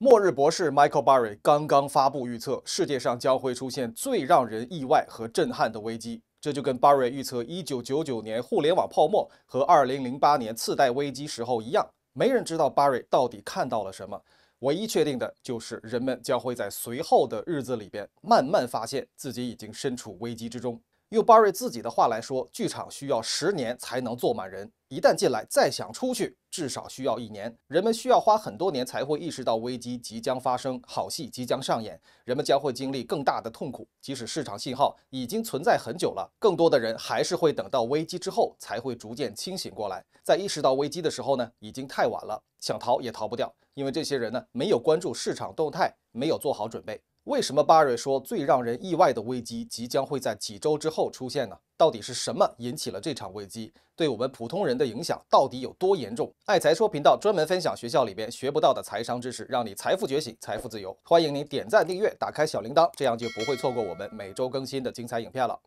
末日博士 Michael Barry 刚刚发布预测，世界上将会出现最让人意外和震撼的危机。这就跟 Barry 预测1999年互联网泡沫和2008年次贷危机时候一样，没人知道 Barry 到底看到了什么。唯一确定的就是，人们将会在随后的日子里边慢慢发现自己已经身处危机之中。用巴瑞自己的话来说，剧场需要十年才能坐满人，一旦进来，再想出去至少需要一年。人们需要花很多年才会意识到危机即将发生，好戏即将上演，人们将会经历更大的痛苦。即使市场信号已经存在很久了，更多的人还是会等到危机之后才会逐渐清醒过来。在意识到危机的时候呢，已经太晚了，想逃也逃不掉，因为这些人呢没有关注市场动态，没有做好准备。为什么巴瑞说最让人意外的危机即将会在几周之后出现呢？到底是什么引起了这场危机？对我们普通人的影响到底有多严重？爱财说频道专门分享学校里边学不到的财商知识，让你财富觉醒，财富自由。欢迎您点赞订阅，打开小铃铛，这样就不会错过我们每周更新的精彩影片了。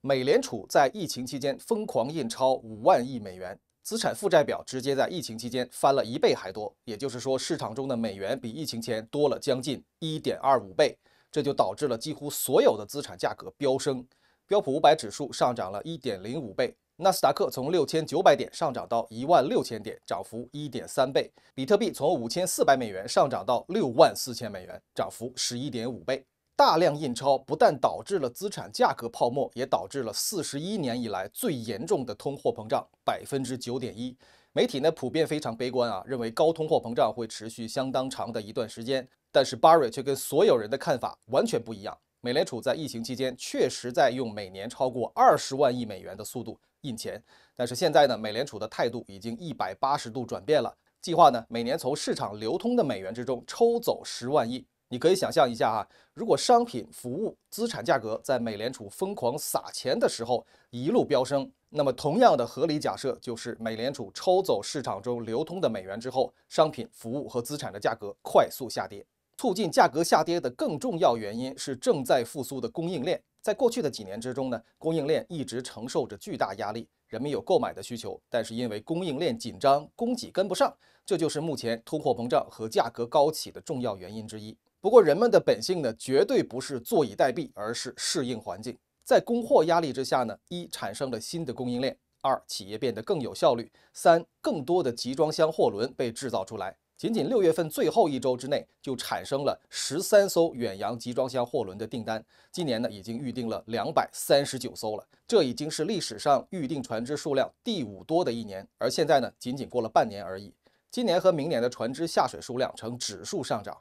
美联储在疫情期间疯狂印钞五万亿美元。资产负债表直接在疫情期间翻了一倍还多，也就是说，市场中的美元比疫情前多了将近一点二五倍，这就导致了几乎所有的资产价格飙升。标普五百指数上涨了一点零五倍，纳斯达克从六千九百点上涨到一万六千点，涨幅一点三倍。比特币从五千四百美元上涨到六万四千美元，涨幅十一点五倍。大量印钞不但导致了资产价格泡沫，也导致了四十一年以来最严重的通货膨胀，百分之九点一。媒体呢普遍非常悲观啊，认为高通货膨胀会持续相当长的一段时间。但是巴瑞却跟所有人的看法完全不一样。美联储在疫情期间确实在用每年超过二十万亿美元的速度印钱，但是现在呢，美联储的态度已经一百八十度转变了，计划呢每年从市场流通的美元之中抽走十万亿。你可以想象一下啊，如果商品、服务、资产价格在美联储疯狂撒钱的时候一路飙升，那么同样的合理假设就是，美联储抽走市场中流通的美元之后，商品、服务和资产的价格快速下跌。促进价格下跌的更重要原因是正在复苏的供应链。在过去的几年之中呢，供应链一直承受着巨大压力。人们有购买的需求，但是因为供应链紧张，供给跟不上，这就是目前通货膨胀和价格高企的重要原因之一。不过，人们的本性呢，绝对不是坐以待毙，而是适应环境。在供货压力之下呢，一产生了新的供应链；二，企业变得更有效率；三，更多的集装箱货轮被制造出来。仅仅六月份最后一周之内，就产生了十三艘远洋集装箱货轮的订单。今年呢，已经预定了两百三十九艘了，这已经是历史上预定船只数量第五多的一年。而现在呢，仅仅过了半年而已。今年和明年的船只下水数量呈指数上涨。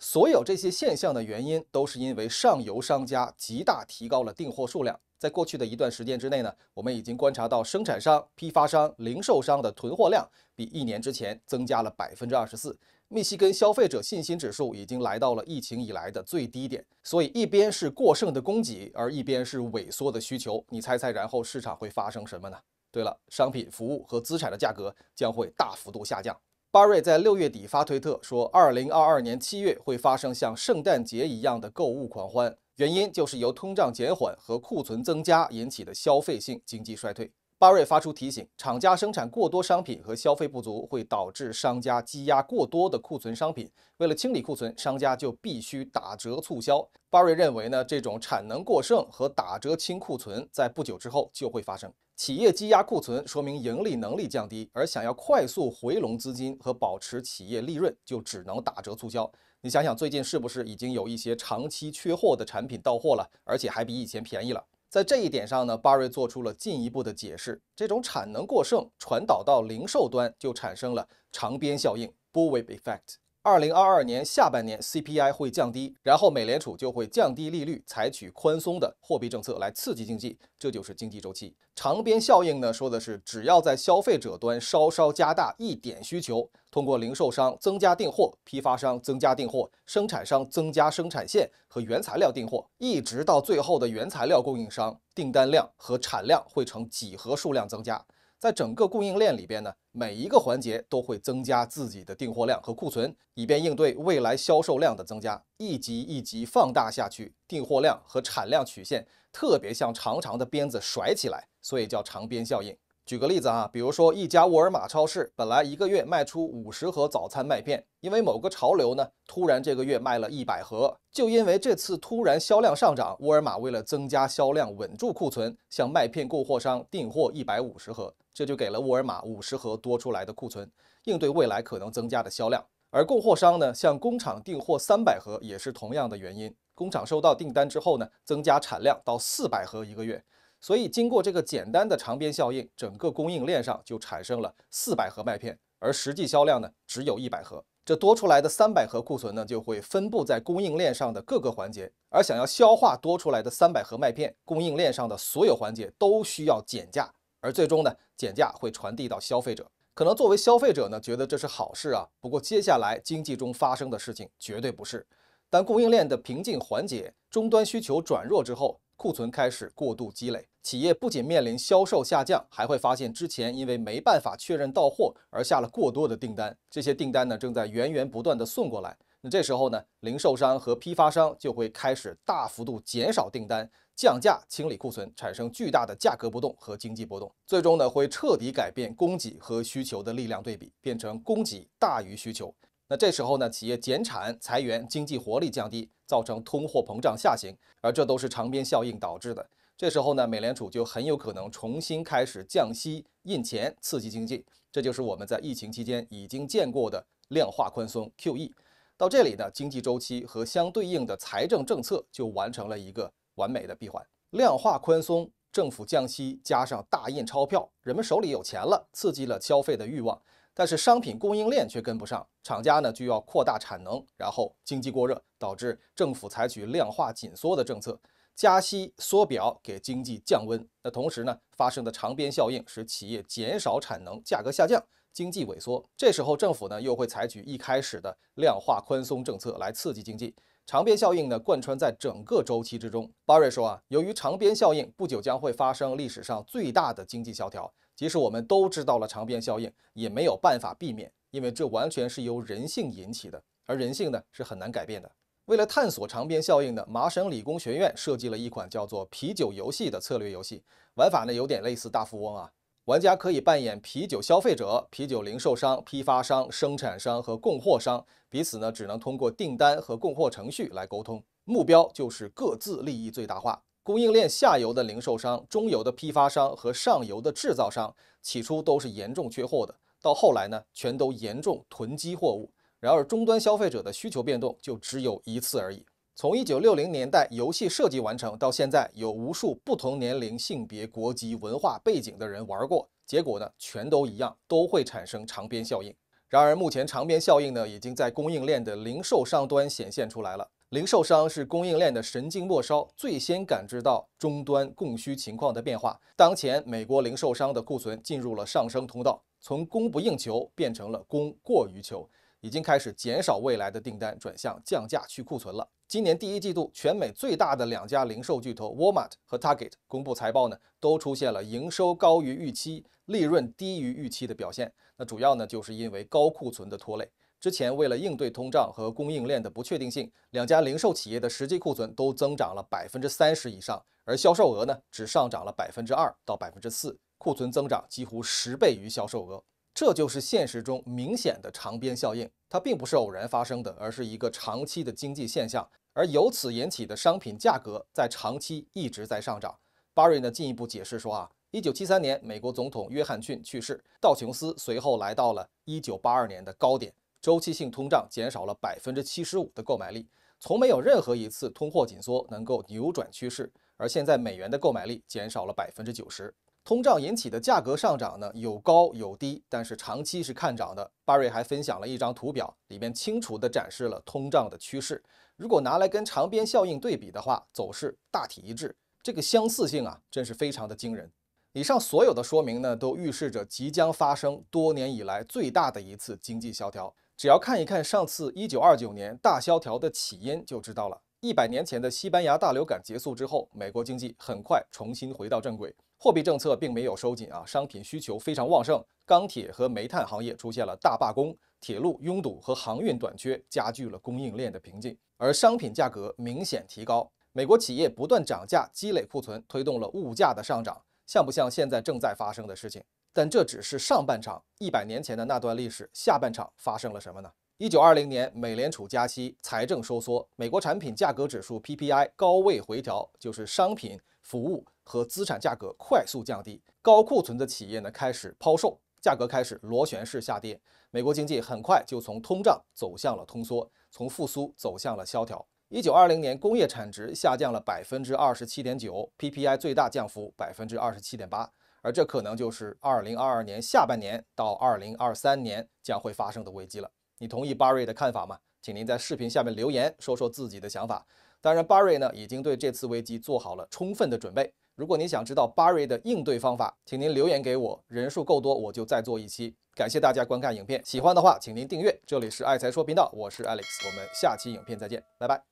所有这些现象的原因，都是因为上游商家极大提高了订货数量。在过去的一段时间之内呢，我们已经观察到生产商、批发商、零售商的囤货量比一年之前增加了百分之二十四。密西根消费者信心指数已经来到了疫情以来的最低点。所以一边是过剩的供给，而一边是萎缩的需求，你猜猜，然后市场会发生什么呢？对了，商品、服务和资产的价格将会大幅度下降。巴瑞在六月底发推特说，二零二二年七月会发生像圣诞节一样的购物狂欢，原因就是由通胀减缓和库存增加引起的消费性经济衰退。巴瑞发出提醒，厂家生产过多商品和消费不足会导致商家积压过多的库存商品，为了清理库存，商家就必须打折促销。巴瑞认为呢，这种产能过剩和打折清库存在不久之后就会发生。企业积压库存，说明盈利能力降低，而想要快速回笼资金和保持企业利润，就只能打折促销。你想想，最近是不是已经有一些长期缺货的产品到货了，而且还比以前便宜了？在这一点上呢，巴瑞做出了进一步的解释：这种产能过剩传导到零售端，就产生了长鞭效应 b l o m e r Effect）。二零二二年下半年 CPI 会降低，然后美联储就会降低利率，采取宽松的货币政策来刺激经济。这就是经济周期长边效应呢，说的是只要在消费者端稍稍加大一点需求，通过零售商增加订货，批发商增加订货，生产商增加生产线和原材料订货，一直到最后的原材料供应商，订单量和产量会呈几何数量增加。在整个供应链里边呢，每一个环节都会增加自己的订货量和库存，以便应对未来销售量的增加。一级一级放大下去，订货量和产量曲线特别像长长的鞭子甩起来，所以叫长鞭效应。举个例子啊，比如说一家沃尔玛超市，本来一个月卖出五十盒早餐麦片，因为某个潮流呢，突然这个月卖了一百盒，就因为这次突然销量上涨，沃尔玛为了增加销量、稳住库存，向麦片供货商订货一百五十盒。这就给了沃尔玛五十盒多出来的库存，应对未来可能增加的销量。而供货商呢，向工厂订货三百盒，也是同样的原因。工厂收到订单之后呢，增加产量到四百盒一个月。所以，经过这个简单的长边效应，整个供应链上就产生了四百盒麦片，而实际销量呢，只有一百盒。这多出来的三百盒库存呢，就会分布在供应链上的各个环节。而想要消化多出来的三百盒麦片，供应链上的所有环节都需要减价。而最终呢，减价会传递到消费者，可能作为消费者呢，觉得这是好事啊。不过接下来经济中发生的事情绝对不是。当供应链的瓶颈缓解，终端需求转弱之后，库存开始过度积累，企业不仅面临销售下降，还会发现之前因为没办法确认到货而下了过多的订单，这些订单呢正在源源不断的送过来。那这时候呢，零售商和批发商就会开始大幅度减少订单。降价清理库存，产生巨大的价格波动和经济波动，最终呢会彻底改变供给和需求的力量对比，变成供给大于需求。那这时候呢，企业减产裁员，经济活力降低，造成通货膨胀下行，而这都是长边效应导致的。这时候呢，美联储就很有可能重新开始降息、印钱刺激经济，这就是我们在疫情期间已经见过的量化宽松 （QE）。到这里呢，经济周期和相对应的财政政策就完成了一个。完美的闭环，量化宽松，政府降息加上大印钞票，人们手里有钱了，刺激了消费的欲望。但是商品供应链却跟不上，厂家呢就要扩大产能，然后经济过热，导致政府采取量化紧缩的政策，加息缩表给经济降温。那同时呢发生的长边效应使企业减少产能，价格下降，经济萎缩。这时候政府呢又会采取一开始的量化宽松政策来刺激经济。长边效应呢，贯穿在整个周期之中。巴瑞说啊，由于长边效应，不久将会发生历史上最大的经济萧条。即使我们都知道了长边效应，也没有办法避免，因为这完全是由人性引起的，而人性呢是很难改变的。为了探索长边效应的，麻省理工学院设计了一款叫做“啤酒游戏”的策略游戏，玩法呢有点类似大富翁啊。玩家可以扮演啤酒消费者、啤酒零售商、批发商、生产商和供货商，彼此呢只能通过订单和供货程序来沟通。目标就是各自利益最大化。供应链下游的零售商、中游的批发商和上游的制造商，起初都是严重缺货的，到后来呢全都严重囤积货物。然而终端消费者的需求变动就只有一次而已。从一九六零年代游戏设计完成到现在，有无数不同年龄、性别、国籍、文化背景的人玩过，结果呢，全都一样，都会产生长边效应。然而，目前长边效应呢，已经在供应链的零售商端显现出来了。零售商是供应链的神经末梢，最先感知到终端供需情况的变化。当前，美国零售商的库存进入了上升通道，从供不应求变成了供过于求，已经开始减少未来的订单，转向降价去库存了。今年第一季度，全美最大的两家零售巨头 Walmart 和 Target 公布财报呢，都出现了营收高于预期、利润低于预期的表现。那主要呢，就是因为高库存的拖累。之前为了应对通胀和供应链的不确定性，两家零售企业的实际库存都增长了百分之三十以上，而销售额呢，只上涨了百分之二到百分之四，库存增长几乎十倍于销售额。这就是现实中明显的长鞭效应。它并不是偶然发生的，而是一个长期的经济现象，而由此引起的商品价格在长期一直在上涨。巴瑞呢进一步解释说啊，一九七三年美国总统约翰逊去世，道琼斯随后来到了一九八二年的高点，周期性通胀减少了百分之七十五的购买力，从没有任何一次通货紧缩能够扭转趋势，而现在美元的购买力减少了百分之九十。通胀引起的价格上涨呢，有高有低，但是长期是看涨的。巴瑞还分享了一张图表，里面清楚地展示了通胀的趋势。如果拿来跟长边效应对比的话，走势大体一致，这个相似性啊，真是非常的惊人。以上所有的说明呢，都预示着即将发生多年以来最大的一次经济萧条。只要看一看上次1929年大萧条的起因，就知道了。一百年前的西班牙大流感结束之后，美国经济很快重新回到正轨，货币政策并没有收紧啊，商品需求非常旺盛，钢铁和煤炭行业出现了大罢工，铁路拥堵和航运短缺加剧了供应链的瓶颈，而商品价格明显提高，美国企业不断涨价、积累库存，推动了物价的上涨，像不像现在正在发生的事情？但这只是上半场，一百年前的那段历史，下半场发生了什么呢？一九二零年，美联储加息，财政收缩，美国产品价格指数 PPI 高位回调，就是商品、服务和资产价格快速降低，高库存的企业呢开始抛售，价格开始螺旋式下跌。美国经济很快就从通胀走向了通缩，从复苏走向了萧条。一九二零年工业产值下降了百分之二十七点九，PPI 最大降幅百分之二十七点八，而这可能就是二零二二年下半年到二零二三年将会发生的危机了。你同意巴瑞的看法吗？请您在视频下面留言说说自己的想法。当然，巴瑞呢已经对这次危机做好了充分的准备。如果您想知道巴瑞的应对方法，请您留言给我，人数够多我就再做一期。感谢大家观看影片，喜欢的话请您订阅。这里是爱财说频道，我是 Alex，我们下期影片再见，拜拜。